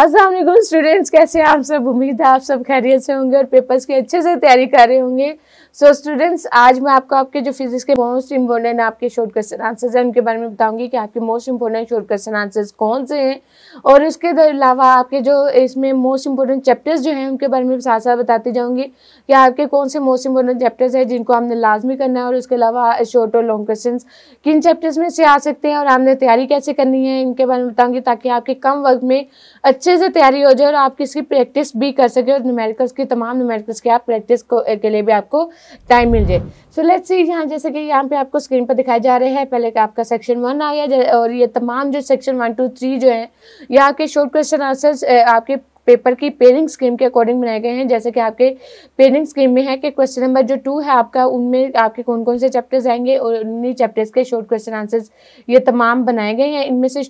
असल स्टूडेंट्स कैसे हैं आप सब उम्मीद है आप सब खैरियत से होंगे और पेपर्स की अच्छे से तैयारी कर रहे होंगे सो so, स्टूडेंट्स आज मैं आपको आपके जो फिजिक्स के मोस्ट इंपॉर्टेंट आपके शॉर्ट क्वेश्चन आंसर्स हैं उनके बारे में बताऊंगी कि आपके most important short question answers कौन से हैं और इसके अलावा आपके जो इसमें मोस्ट इंपॉर्टेंट चैप्टर्स जो हैं उनके बारे में साथ साथ बताती जाऊँगी कि आपके कौन से मोस्ट इंपॉर्टेंट चैप्टर्स हैं जिनको हमने लाजमी करना है और उसके अलावा शॉर्ट और लॉन्ग क्वेश्चन किन चैप्टर्स में से आ सकते हैं और हमने तैयारी कैसे करनी है इनके बारे में बताऊँगी ताकि आपके कम वक्त में अच्छे अच्छे से तैयारी हो जाए और आप किसी प्रैक्टिस भी कर सके और न्यूमेरिकल्स की तमाम न्यूमेरिकल्स की आप प्रैक्टिस को के लिए भी आपको टाइम मिल जाए सो लेट्स सी यहाँ जैसे कि यहाँ पे आपको स्क्रीन पर दिखाए जा रहे हैं पहले आपका सेक्शन वन आ गया और ये तमाम जो सेक्शन वन टू थ्री जो है ये आपके शॉर्ट क्वेश्चन आंसर्स आपके पेपर की पेरिंग स्कीम के अकॉर्डिंग बनाए गए हैं जैसे कि आपके पेरिंग स्कीम में है कि क्वेश्चन नंबर जो टू है आपका उनमें आपके कौन कौन से चैप्टर्स आएंगे और उन्हीं चैप्टर्स के शॉर्ट क्वेश्चन आंसर्स ये तमाम बनाए गए हैं इनमें से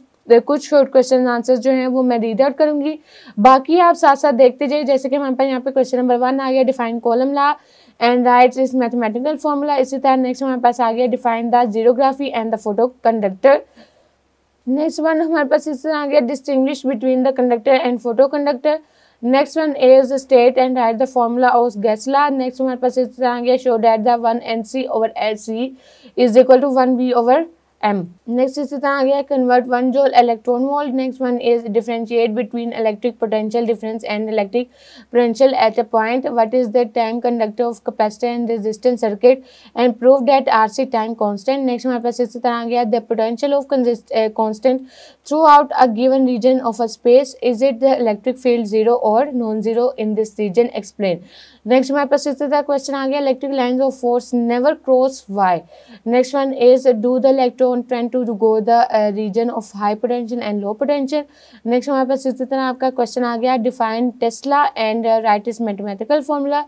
कुछ शॉर्ट क्वेश्चन आंसर जो हैं वो मैं रीड आउट करूंगी बाकी आप साथ साथ देखते जाइए जैसे कि हमारे पास यहाँ पे क्वेश्चन नंबर वन आ गया define Coulomb law and write its mathematical formula इसी तरह नेक्स्ट हमारे पास आ गया define the xerography and the photo conductor next one हमारे पास इस तरह आ गया distinguish between the conductor and photo conductor next one is state and write the formula of gas law next हमारे पास इस तरह आ गया show that the one N C over L C is equal to one B over M. Next is convert one joule electron volt. Next one is differentiate between electric potential difference and electric potential at a point. What is the time conductor of capacitor and resistance circuit and prove that RC time constant. Next हमारे पास इसी the potential of uh, constant throughout a given region of a space is it the electric field zero or non-zero in this region explain. Next हमारे is the question uh electric lines of force never cross y. Next one is do the electro don't tend to go the uh, region of hypertension and low potential next हमारे पास इसी तरह आपका question आ गया define tesla and write is mathematical formula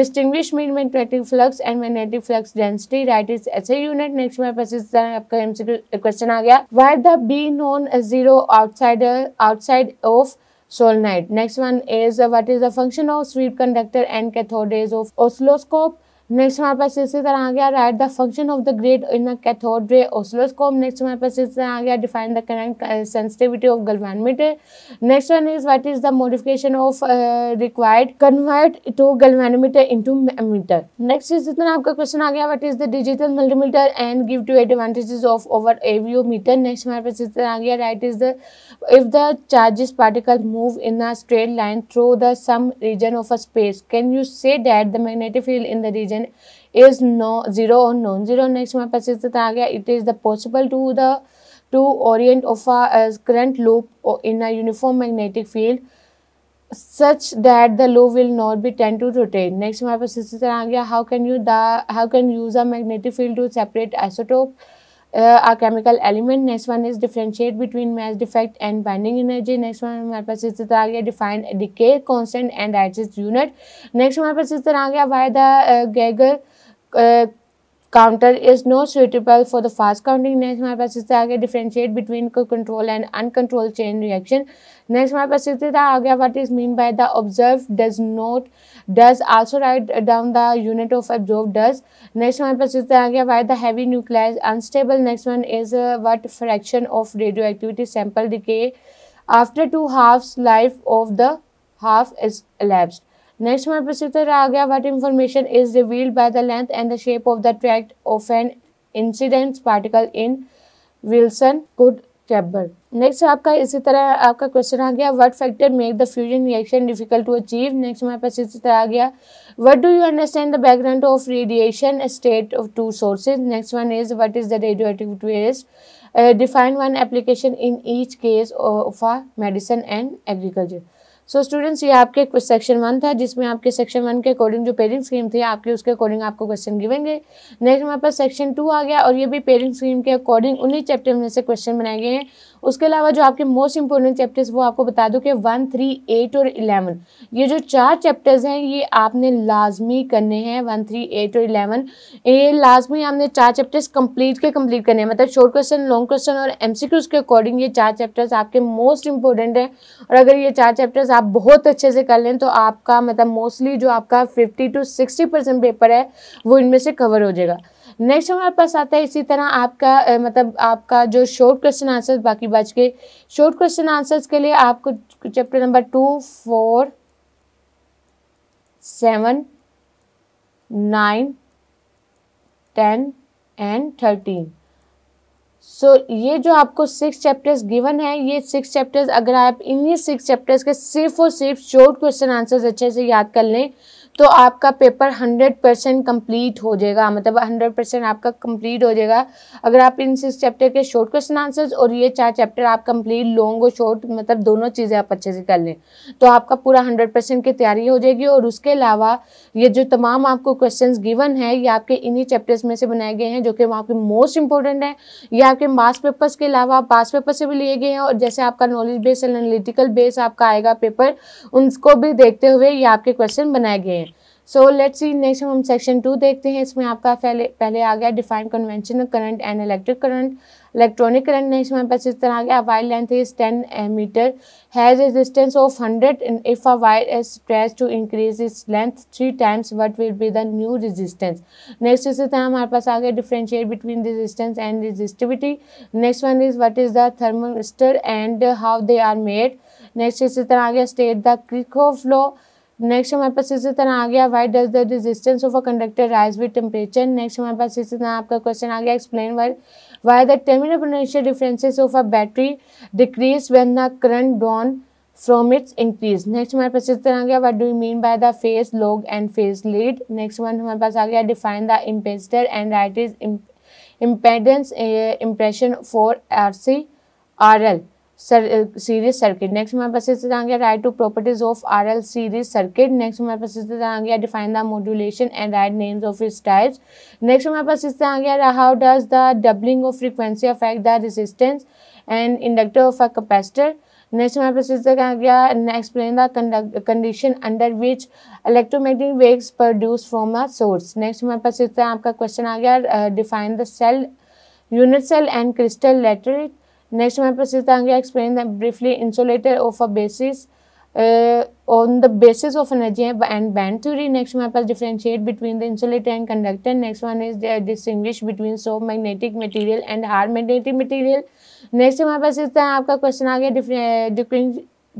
distinguish mean magnetic flux and magnetic flux density write is ऐसे unit next हमारे पास इसी तरह आपका क्वेश्चन आ गया wire the B non zero outside outside of solenoid next one is uh, what is the function of sweep conductor and cathode rays of oscilloscope next हमारे पास इसी तरह आ गया write the function of the grade in a cathode ray oscilloscope next हमारे पास इसी तरह आ गया define the current sensitivity of galvanometer next one is what is the modification of required convert to galvanometer into meter next इस तरह आपका question आ गया what is the digital multimeter and give two advantages of over AVO metre next हमारे पास इस तरह आ गया write is the if the charges particle move in a straight line through the some region of a space can you say that the magnetic field in the region agent is no zero और non zero next में पच्चीस तो आ गया it is the possible to the to orient of a current loop in a uniform magnetic field such that the लू will not be ten to rotate next हमारे पास इसी आ गया how can you the how can use a magnetic field to separate isotope a chemical element next one is differentiate between match defect and binding energy next one हमारे पास इस तरह आ गया define decay constant and adjust unit next हमारे पास इस तरह आ गया why the Geiger Counter is not suitable for the fast counting. Next हमारे पास इससे आगे differentiate between control and uncontrolled chain reaction. Next हमारे पास इससे आ गया what is mean by the observed does not does also write down the unit of observed does. Next हमारे पास इससे आ गया why the heavy nuclei unstable. Next one is uh, what fraction of radioactivity sample decay after two halves life of the half is elapsed. Next month procedure aagya what information is revealed by the length and the shape of the track of an incident particle in Wilson good chamber. Next आपका इसी तरह आपका question आ what factor make the fusion reaction difficult to achieve. Next month procedure आ what do you understand the background of radiation state of two sources. Next one is what is the radioactive waste. Uh, define one application in each case uh, of a medicine and agriculture. So students ये आपके कुछ section one था जिसमें आपके section one के according जो parent scheme थी आपके उसके अकॉर्डिंग आपको क्वेश्चन गिवेंगे नेक्स्ट हमारे पास सेक्शन टू आ गया और ये भी पेरेंट स्कीम के अकॉर्डिंग उन्हीं चैप्टर में से क्वेश्चन बनाए गए हैं उसके अलावा जो आपके मोस्ट इंपॉर्टेंट चैप्टर्स वो आपको बता दूँ कि वन थ्री एट और इलेवन ये जो चार चैप्टर्स हैं ये आपने लाजमी करने हैं वन थ्री एट और इलेवन ये लाजमी आपने चार चैप्टर्स कंप्लीट के कंप्लीट करने हैं मतलब शॉर्ट क्वेश्चन लॉन्ग क्वेश्चन और एम के अकॉर्डिंग ये चार चैप्टर्स आपके मोस्ट इंपॉर्टेंट हैं और अगर ये चार चैप्टर्स आप बहुत अच्छे से कर लें तो आपका मतलब मोस्टली जो आपका फिफ्टी टू सिक्सटी पेपर है वो इनमें से कवर हो जाएगा नेक्स्ट हमारे पास आता है इसी तरह आपका मतलब आपका जो शॉर्ट क्वेश्चन आंसर्स बाकी बच गए शॉर्ट क्वेश्चन आंसर्स के लिए आपको chapter number two four seven nine ten and thirteen so ये जो आपको सिक्स चैप्टर्स गिवन है ये सिक्स चैप्टर्स अगर आप इन्हीं सिक्स चैप्टर्स के सिर्फ और सिर्फ शॉर्ट क्वेश्चन आंसर्स अच्छे से याद कर लें तो आपका पेपर हंड्रेड परसेंट कम्प्लीट हो जाएगा मतलब हंड्रेड परसेंट आपका कम्प्लीट हो जाएगा अगर आप इन सिक्स चैप्टर के शॉर्ट क्वेश्चन आंसर्स और ये चार चैप्टर आप कम्प्लीट लॉन्ग और शॉर्ट मतलब दोनों चीज़ें आप अच्छे से कर लें तो आपका पूरा हंड्रेड परसेंट की तैयारी हो जाएगी और उसके अलावा ये जो तमाम आपको क्वेश्चन गिवन है ये आपके इन्हीं चैप्टर्स में से बनाए गए हैं जो कि आपके मोस्ट इंपॉर्टेंट है ये आपके मास पेपर्स के अलावा पास पेपर से भी लिए गए हैं और जैसे आपका नॉलेज बेस एनालिटिकल बेस आपका आएगा पेपर उनको भी देखते हुए ये आपके क्वेश्चन बनाए गए हैं सो लेट्स सी नेक्स्ट हम सेक्शन टू देखते हैं इसमें आपका पहले पहले आ गया define conventional current and electric current electronic current next हमारे पास इस तरह आ गया wire length is ten meter has resistance of hundred if a wire is stretch to increase its length three times what will be the new resistance next इसी तरह हमारे पास आ गया differentiate between resistance and resistivity next one is what is the thermistor and how they are made next इसी तरह आ गया state the Kirchhoff of law next हमारे पास इसी तरह आ गया why does the resistance of a conductor rise with temperature next हमारे पास इसी तरह आपका क्वेश्चन आ गया explain why why the terminal potential differences of a battery decrease when the current drawn from its increase next हमारे पास इस तरह आ गया what do you mean by the phase lag and phase lead next one हमारे पास आ गया डिफाइन द इम्पेस्टर and write is impedance impression for R C R L series circuit next हमारे पास इससे जाएंगे write two properties of R L series circuit next हमारे पास इससे गया define the modulation and write names of its types next हमारे पास इससे आ गया how does the doubling of frequency affect the resistance and inductor of a capacitor next हमारे पास इससे आ गया explain the condition under which electromagnetic waves produce from a source next हमारे पास इससे आपका क्वेश्चन आ गया define the cell unit cell and crystal lattice next हमारे uh, पास इस तरह explain briefly insulator of a basis on the basis of energy and band theory next हमारे पास differentiate between the insulator and conductor next one is distinguish between so magnetic material and hard magnetic material next हमारे पास इस तरह आपका question आ गया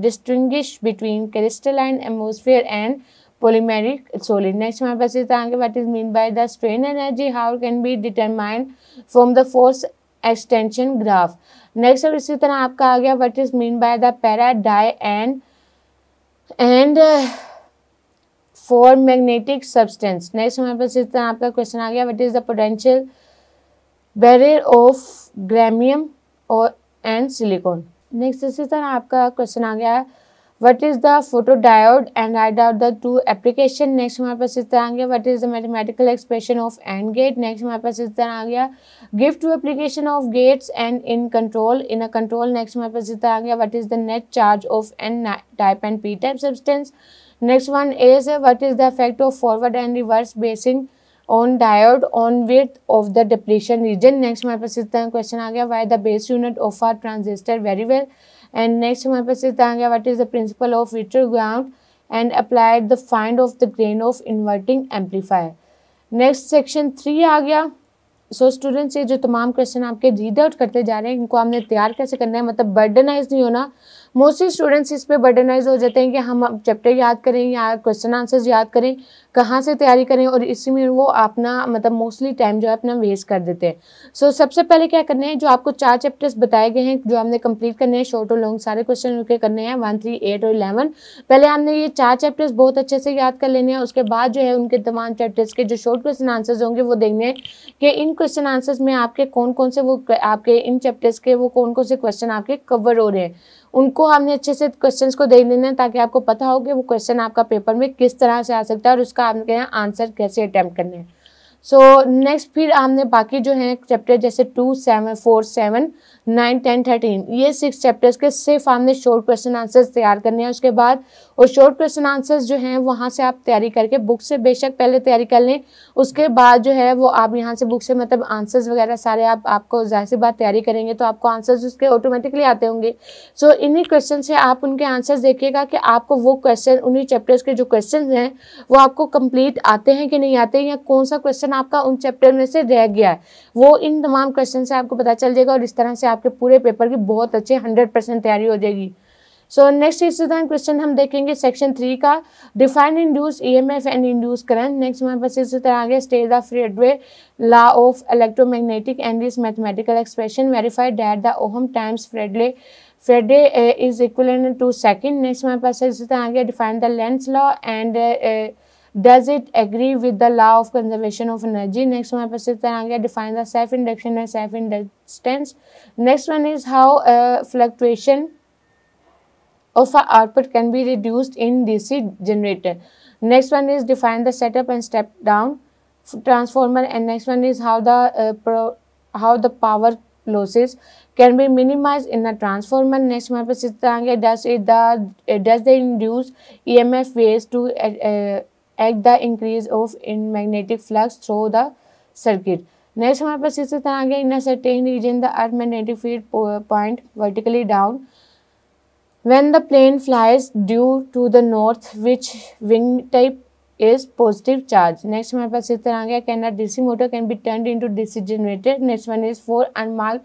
distinguish between crystal and amorphous and polymeric solid next हमारे पास इस तरह के what is mean by the strain energy how can be determined from the force extension graph next अब इसी तरह आपका आ गया what is mean by the para die and and for magnetic substance next हमारे पास इस तरह आपका क्वेश्चन आ गया what is the potential barrier of germanium और एंड सिलिकॉन नेक्स्ट इसी तरह आपका क्वेश्चन आ गया है what is the photodiode and I out the two application next my professor इस तरह what is the mathematical expression of AND gate next my professor इस तरह give to application of gates and in control in a control next my professor इस तरह what is the net charge of N type and P type substance next one is what is the effect of forward and reverse basing on diode on width of the depletion region next my professor इस Question question why the base unit of a transistor very well and next हमारे पास इस आएंगे what is the principle of virtual ground and applied the find of the grain of inverting amplifier next section three आ गया so so, students ये जो तमाम question आपके रीड आउट करते जा रहे हैं इनको हमने तैयार कैसे करना है मतलब बर्डनाइज नहीं होना मोस्टली स्टूडेंट्स इस पर बर्डनाइज हो जाते हैं कि हम चैप्टर याद करें या क्वेश्चन आंसर्स याद करें कहाँ से तैयारी करें और इसी में वो अपना मतलब मोस्टली टाइम जो है अपना वेस्ट कर देते हैं सो so, सबसे पहले क्या करना है जो आपको चार चैप्टर्स बताए गए हैं जो हमने कंप्लीट करने हैं शॉर्ट और लॉन्ग सारे क्वेश्चन उनके करने हैं वन थ्री एट और इलेवन पहले हमने ये चार चैप्टर्स बहुत अच्छे से याद कर लेने हैं उसके बाद जो है उनके तमाम चैप्टर्स के जो शॉर्ट क्वेश्चन आंसर्स होंगे वो देखने हैं कि इन क्वेश्चन आंसर्स में आपके कौन कौन से वो आपके इन चैप्टर्स के वो कौन कौन से क्वेश्चन आपके कवर हो रहे हैं उनको हमने अच्छे से क्वेश्चन को देख देना ताकि आपको पता हो कि वो क्वेश्चन आपका पेपर में किस तरह से आ सकता है और उसका आपके यहाँ आंसर कैसे अटैम्प्ट करना है सो so, नेक्स्ट फिर हमने बाकी जो है चैप्टर जैसे two seven four seven nine ten thirteen ये सिक्स चैप्टर्स के सिर्फ आपने शॉर्ट क्वेश्चन आंसर्स तैयार करने हैं उसके बाद और शॉर्ट क्वेश्चन आंसर्स जो हैं वहाँ से आप तैयारी करके बुक से बेशक पहले तैयारी कर लें उसके बाद जो है वो आप यहाँ से बुक से मतलब आंसर्स वगैरह सारे आप आपको जाहिर सी बात तैयारी करेंगे तो आपको आंसर्स उसके ऑटोमेटिकली आते होंगे सो so, इन्हीं क्वेश्चन से आप उनके आंसर्स देखिएगा कि आपको वो क्वेश्चन उन्हीं चैप्टर्स के जो क्वेश्चन हैं वो आपको कम्प्लीट आते हैं कि नहीं आते या कौन सा क्वेश्चन आपका उन चैप्टर में से रह गया है वो इन तमाम क्वेश्चन से आपको पता चल जाएगा और इस तरह से आपके पूरे पेपर की बहुत अच्छे हंड्रेड परसेंट तैयारी हो जाएगी सो नेक्स्ट इस क्वेश्चन हम देखेंगे सेक्शन थ्री का define induce E M F and induce current next हमारे पास इसी तरह आगे stage of Faraday law of electromagnetic and इस mathematical expression verified that the ohm times Faraday Faraday is equal to second next हमारे पास इसी तरह आगे define the Lenz law and Does it agree with the law of conservation of energy? Next, one. is इस तरह आ गया define the self induction and self inductance next one is of our output can be reduced in DC generator. Next one is define the setup and step down transformer and next one is how the uh, pro, how the power losses can be minimized in a transformer. Next one is does it the uh, does they induce EMF waves to uh, uh, at the increase of in magnetic flux through the circuit. Next हमारे पास इसी तरह in a certain region the earth magnetic field point vertically down when the plane flies due to the north which wing type is positive charge next हमारे पास इस तरह a DC motor can be turned into DC into Next one is one and four uh, अनमार्क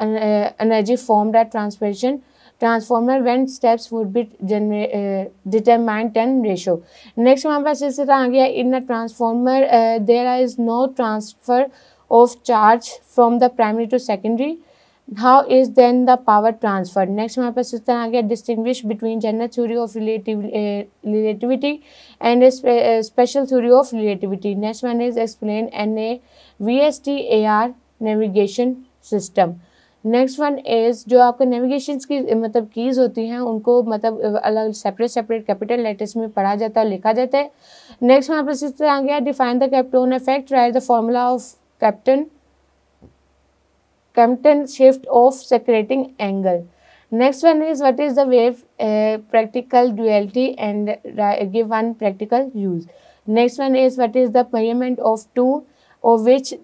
energy energy form transmission transformer went steps would be gener uh, determined 10 ratio. Next one in a transformer uh, there is no transfer of charge from the primary to secondary. How is then the power transferred? Next one is distinguish between general theory of uh, relativity and special theory of relativity. Next one is explain NA VST AR navigation system. Next one is जो आपके navigation की मतलब keys होती हैं उनको मतलब अलग separate separate capital letters में पढ़ा जाता है लिखा जाता है नेक्स्ट वहाँ पर सिस्टर आ गया define the Compton effect write the formula of Compton Compton shift of scattering angle next one is what is the wave particle duality and give one practical use next one is what is the payment of two or which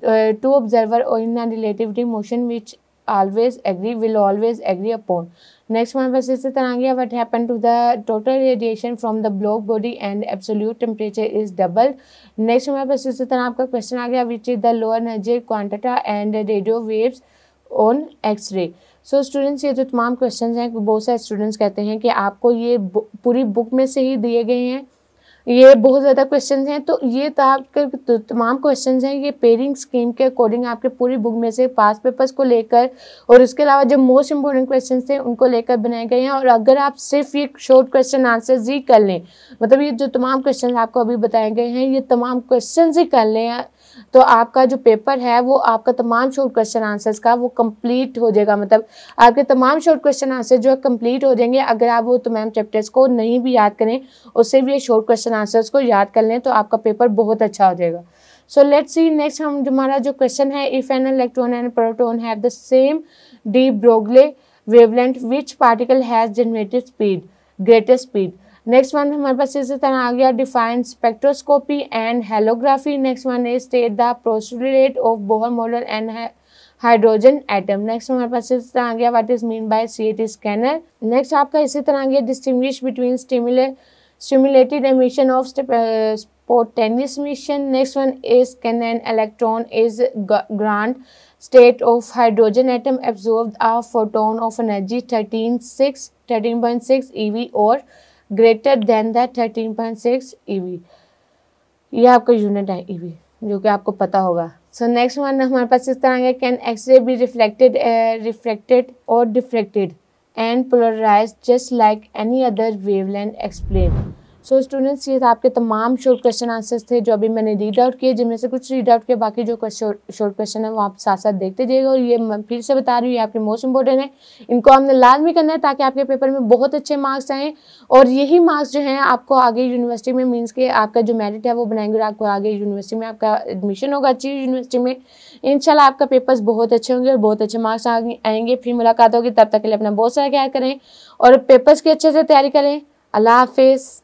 two observer in relativity motion which always agree will always agree upon next one was sister Tarangia, what happened to the total radiation from the block body and absolute temperature is doubled next one was is sister aapka question aa gaya which is the lower energy quantity and radio waves on x-ray so so, students ये जो तमाम questions हैं बहुत सारे students कहते हैं कि आपको ये पूरी बुक में से ही दिए गए हैं ये बहुत ज़्यादा क्वेश्चन हैं तो ये आपके तो तमाम क्वेश्चन हैं ये पेरिंग स्कीम के अकॉर्डिंग आपके पूरी बुक में से पास पेपर्स को लेकर और इसके अलावा जो मोस्ट इंपॉर्टेंट क्वेश्चन थे उनको लेकर बनाए गए हैं और अगर आप सिर्फ ये शॉर्ट क्वेश्चन आंसर्स ही कर लें मतलब ये जो तमाम क्वेश्चन आपको अभी बताए गए हैं ये तमाम क्वेश्चन ही कर लें तो आपका जो पेपर है वो आपका तमाम शॉर्ट क्वेश्चन आंसर्स का वो कंप्लीट हो जाएगा मतलब आपके तमाम शॉर्ट क्वेश्चन आंसर जो है कंप्लीट हो जाएंगे अगर आप वो तमाम तो चैप्टर्स को नहीं भी याद करें उससे भी ये शॉर्ट क्वेश्चन आंसर्स को याद कर लें तो आपका पेपर बहुत अच्छा हो जाएगा सो लेट्स सी नेक्स्ट हम हमारा जो क्वेश्चन है if an electron and proton have the same de Broglie wavelength which particle has generated speed greatest speed next one हमारे पास इसी तरह आ गया define spectroscopy and holography next one is state the proceed of Bohr model and hydrogen atom next हमारे पास इसी तरह आ गया what is mean by CAT scanner next आपका इसी तरह आ गया distinguish between stimulated stimulated stimulated emission of uh, spontaneous emission next one is can an electron is grand state of hydrogen atom absorbed a photon of energy 13.6 13.6 ev और greater than that thirteen point six E V ये आपका unit है ई e we जो कि आपको पता होगा so next one हमारे पास इस तरह है can X-ray be reflected reflected or deflected and polarize just like any other wavelength explain so so, students ये आपके तमाम शॉर्ट क्वेश्चन आंसर्स थे जो अभी मैंने रीड आउट किए जिनमें से कुछ रीड आउट किया बाकी जो शॉर्ट क्वेश्चन है वो आप साथ साथ देखते जाइएगा और ये फिर से बता रही हूँ ये आपके मोस्ट इंपॉर्टेंट है इनको हमने लाजमी करना है ताकि आपके पेपर में बहुत अच्छे मार्क्स आएँ और यही मार्क्स जो हैं आपको आगे यूनिवर्सिटी में मीन्स के आपका जो मेरिट है वो बनाएंगे और आपको आगे यूनिवर्सिटी में आपका एडमिशन होगा अच्छी यूनिवर्सिटी में इन आपका पेपर्स बहुत अच्छे होंगे और बहुत अच्छे मार्क्स आएंगे फिर मुलाकात होगी तब तक के लिए अपना बहुत सारा ख्याल करें और पेपर्स की अच्छे से तैयारी करें अल्लाह हाफिज़